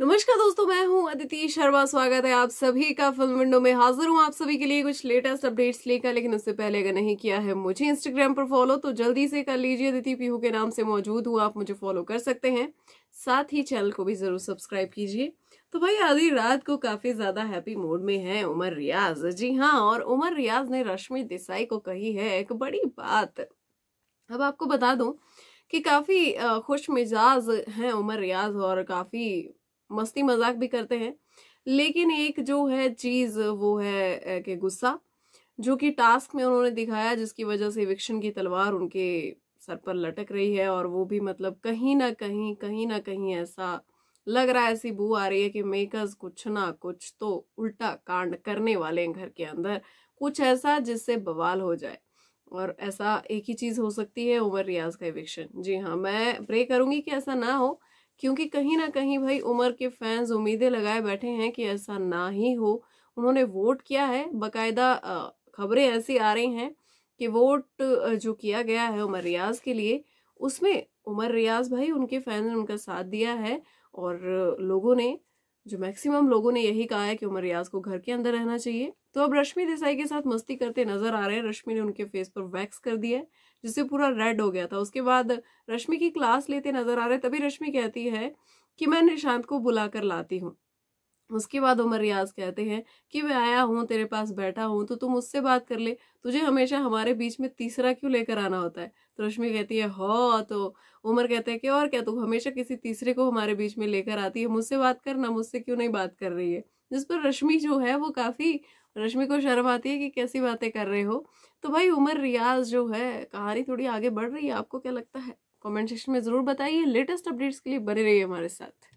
नमस्कार दोस्तों मैं हूं अदिति शर्मा स्वागत है आप सभी का फिल्म विंडो में हाजिर हूं आप सभी के लिए कुछ लेटेस्ट अपडेट्स लेकर लेकिन उससे पहले अगर नहीं किया है मुझे इंस्टाग्राम पर फॉलो तो जल्दी से कर लीजिए अदिति पीहू के नाम से मौजूद हूं आप मुझे फॉलो कर सकते हैं साथ ही चैनल को भी जरूर सब्सक्राइब कीजिए तो भाई आधी रात को काफी ज्यादा हैप्पी मूड में है उमर रियाज जी हाँ और उमर रियाज ने रश्मि देसाई को कही है एक बड़ी बात अब आपको बता दू कि काफी खुश मिजाज हैं उमर रियाज और काफी मस्ती मजाक भी करते हैं लेकिन एक जो है चीज वो है कि गुस्सा जो कि टास्क में उन्होंने दिखाया जिसकी वजह से इविक्शन की तलवार उनके सर पर लटक रही है और वो भी मतलब कहीं ना कहीं कहीं ना कहीं ऐसा लग रहा है ऐसी बू आ रही है कि मेकर्स कुछ ना कुछ तो उल्टा कांड करने वाले हैं घर के अंदर कुछ ऐसा जिससे बवाल हो जाए और ऐसा एक ही चीज़ हो सकती है उमर रियाज का एविक्शन जी हाँ मैं प्रे करूँगी कि ऐसा ना हो क्योंकि कहीं ना कहीं भाई उमर के फैंस उम्मीदें लगाए बैठे हैं कि ऐसा ना ही हो उन्होंने वोट किया है बाकायदा खबरें ऐसी आ रही हैं कि वोट जो किया गया है उमर रियाज के लिए उसमें उमर रियाज भाई उनके फैंस ने उनका साथ दिया है और लोगों ने जो मैक्सिमम लोगों ने यही कहा है कि उमर रियाज को घर के अंदर रहना चाहिए तो अब रश्मि देसाई के साथ मस्ती करते नजर आ रहे हैं रश्मि ने उनके फेस पर वैक्स कर दिया है जिससे पूरा रेड हो गया था उसके बाद रश्मि की क्लास लेते नजर आ रहे तभी रश्मि कहती है कि मैं निशांत को बुला लाती हूँ उसके बाद उमर रियाज कहते हैं कि मैं आया हूँ तेरे पास बैठा हूँ तो तुम उससे बात कर ले तुझे हमेशा हमारे बीच में तीसरा क्यों लेकर आना होता है तो रश्मि कहती है हो हाँ, तो उमर कहते हैं कि और क्या तू हमेशा किसी तीसरे को हमारे बीच में लेकर आती है मुझसे बात करना मुझसे क्यों नहीं बात कर रही है जिस पर रश्मि जो है वो काफ़ी रश्मि को शर्म आती है कि कैसी बातें कर रहे हो तो भाई उमर रियाज जो है कहानी थोड़ी आगे बढ़ रही है आपको क्या लगता है कमेंट सेक्शन में ज़रूर बताइए लेटेस्ट अपडेट्स के लिए बने रहिए हमारे साथ